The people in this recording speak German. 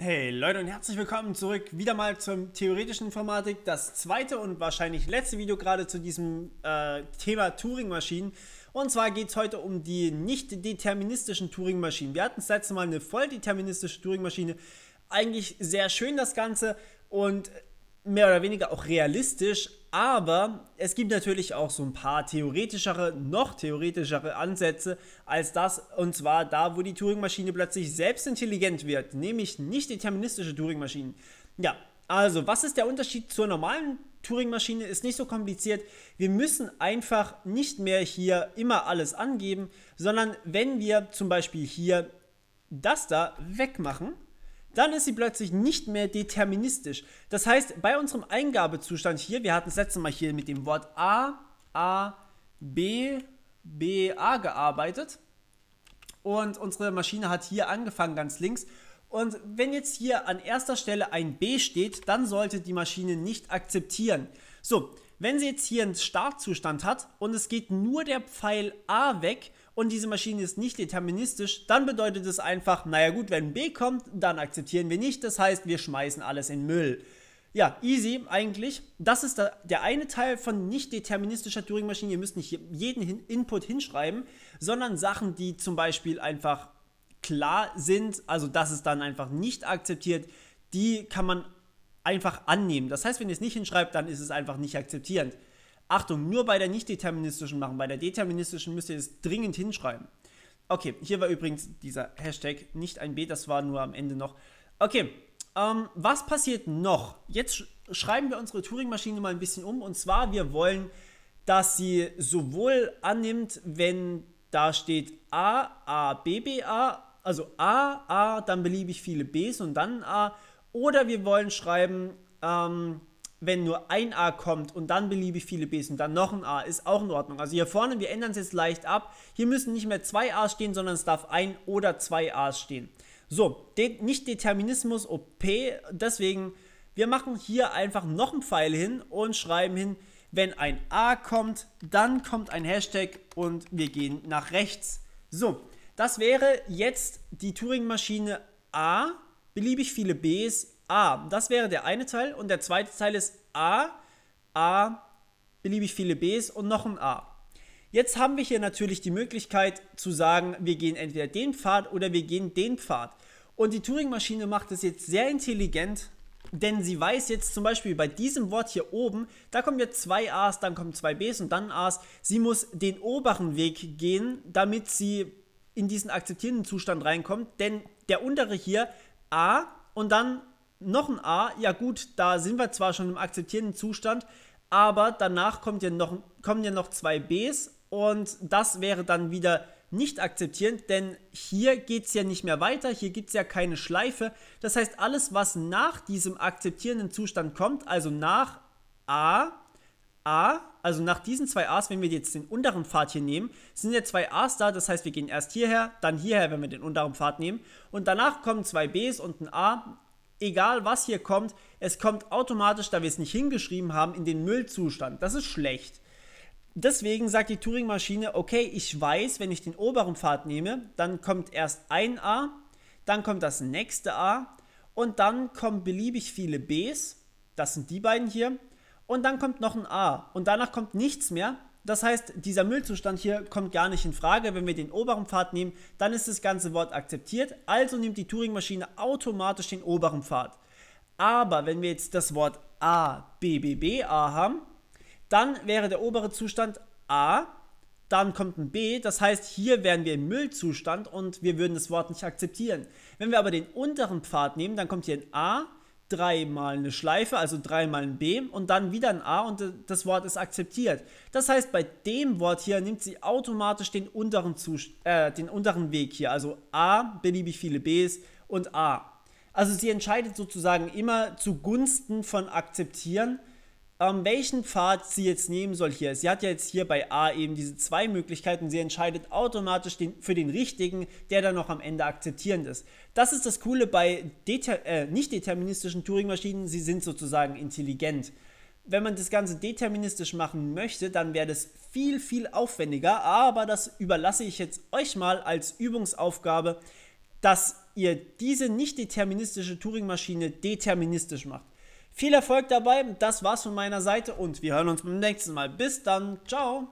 Hey Leute und herzlich willkommen zurück wieder mal zum theoretischen Informatik. Das zweite und wahrscheinlich letzte Video gerade zu diesem äh, Thema Turing-Maschinen. Und zwar geht es heute um die nicht deterministischen Turing-Maschinen. Wir hatten das letzte Mal eine volldeterministische Turing-Maschine. Eigentlich sehr schön das Ganze und mehr oder weniger auch realistisch, aber es gibt natürlich auch so ein paar theoretischere, noch theoretischere Ansätze als das, und zwar da, wo die Turing-Maschine plötzlich selbst intelligent wird, nämlich nicht deterministische Turing-Maschinen. Ja, also, was ist der Unterschied zur normalen Turing-Maschine? Ist nicht so kompliziert. Wir müssen einfach nicht mehr hier immer alles angeben, sondern wenn wir zum Beispiel hier das da wegmachen, dann ist sie plötzlich nicht mehr deterministisch. Das heißt, bei unserem Eingabezustand hier, wir hatten das letzte Mal hier mit dem Wort A, A, B, B, A gearbeitet und unsere Maschine hat hier angefangen ganz links und wenn jetzt hier an erster Stelle ein B steht, dann sollte die Maschine nicht akzeptieren. So, wenn sie jetzt hier einen Startzustand hat und es geht nur der Pfeil A weg und diese Maschine ist nicht deterministisch, dann bedeutet es einfach, naja gut, wenn B kommt, dann akzeptieren wir nicht. Das heißt, wir schmeißen alles in Müll. Ja, easy eigentlich. Das ist der eine Teil von nicht deterministischer Turing-Maschine. Ihr müsst nicht jeden Input hinschreiben, sondern Sachen, die zum Beispiel einfach klar sind, also das ist dann einfach nicht akzeptiert, die kann man einfach annehmen. Das heißt, wenn ihr es nicht hinschreibt, dann ist es einfach nicht akzeptierend. Achtung, nur bei der nicht-deterministischen machen, bei der deterministischen müsst ihr es dringend hinschreiben. Okay, hier war übrigens dieser Hashtag nicht ein B, das war nur am Ende noch. Okay, ähm, was passiert noch? Jetzt sch schreiben wir unsere Turing-Maschine mal ein bisschen um und zwar, wir wollen, dass sie sowohl annimmt, wenn da steht A, A, B, B, A, also A, A, dann beliebig viele Bs und dann A oder wir wollen schreiben, ähm, wenn nur ein A kommt und dann beliebig viele Bs und dann noch ein A, ist auch in Ordnung. Also hier vorne, wir ändern es jetzt leicht ab. Hier müssen nicht mehr zwei A's stehen, sondern es darf ein oder zwei A's stehen. So, De nicht Determinismus OP, deswegen, wir machen hier einfach noch einen Pfeil hin und schreiben hin, wenn ein A kommt, dann kommt ein Hashtag und wir gehen nach rechts. So, das wäre jetzt die Turing-Maschine A beliebig viele Bs, A. Das wäre der eine Teil und der zweite Teil ist A, A, beliebig viele Bs und noch ein A. Jetzt haben wir hier natürlich die Möglichkeit zu sagen, wir gehen entweder den Pfad oder wir gehen den Pfad. Und die Turing-Maschine macht es jetzt sehr intelligent, denn sie weiß jetzt zum Beispiel bei diesem Wort hier oben, da kommen jetzt zwei A's, dann kommen zwei B's und dann A's. Sie muss den oberen Weg gehen, damit sie in diesen akzeptierenden Zustand reinkommt, denn der untere hier A und dann noch ein A. Ja gut, da sind wir zwar schon im akzeptierenden Zustand, aber danach kommt ja noch, kommen ja noch zwei Bs und das wäre dann wieder nicht akzeptierend, denn hier geht es ja nicht mehr weiter, hier gibt es ja keine Schleife. Das heißt, alles, was nach diesem akzeptierenden Zustand kommt, also nach A, A, also nach diesen zwei A's, wenn wir jetzt den unteren Pfad hier nehmen, sind ja zwei A's da, das heißt, wir gehen erst hierher, dann hierher, wenn wir den unteren Pfad nehmen und danach kommen zwei B's und ein A. Egal was hier kommt, es kommt automatisch, da wir es nicht hingeschrieben haben, in den Müllzustand. Das ist schlecht. Deswegen sagt die Turing-Maschine, okay, ich weiß, wenn ich den oberen Pfad nehme, dann kommt erst ein A, dann kommt das nächste A und dann kommen beliebig viele Bs, das sind die beiden hier, und dann kommt noch ein A und danach kommt nichts mehr. Das heißt, dieser Müllzustand hier kommt gar nicht in Frage. Wenn wir den oberen Pfad nehmen, dann ist das ganze Wort akzeptiert. Also nimmt die Turing-Maschine automatisch den oberen Pfad. Aber wenn wir jetzt das Wort A, B, B, B, A haben, dann wäre der obere Zustand A, dann kommt ein B, das heißt, hier wären wir im Müllzustand und wir würden das Wort nicht akzeptieren. Wenn wir aber den unteren Pfad nehmen, dann kommt hier ein A, dreimal eine Schleife, also dreimal ein B und dann wieder ein A und das Wort ist akzeptiert. Das heißt, bei dem Wort hier nimmt sie automatisch den unteren, Zust äh, den unteren Weg hier, also A, beliebig viele Bs und A. Also sie entscheidet sozusagen immer zugunsten von akzeptieren ähm, welchen Pfad sie jetzt nehmen soll hier. Sie hat ja jetzt hier bei A eben diese zwei Möglichkeiten. Sie entscheidet automatisch den, für den richtigen, der dann noch am Ende akzeptierend ist. Das ist das Coole bei äh, nicht deterministischen Turing-Maschinen. Sie sind sozusagen intelligent. Wenn man das Ganze deterministisch machen möchte, dann wäre das viel, viel aufwendiger. Aber das überlasse ich jetzt euch mal als Übungsaufgabe, dass ihr diese nicht deterministische Turing-Maschine deterministisch macht. Viel Erfolg dabei. Das war's von meiner Seite und wir hören uns beim nächsten Mal. Bis dann. Ciao.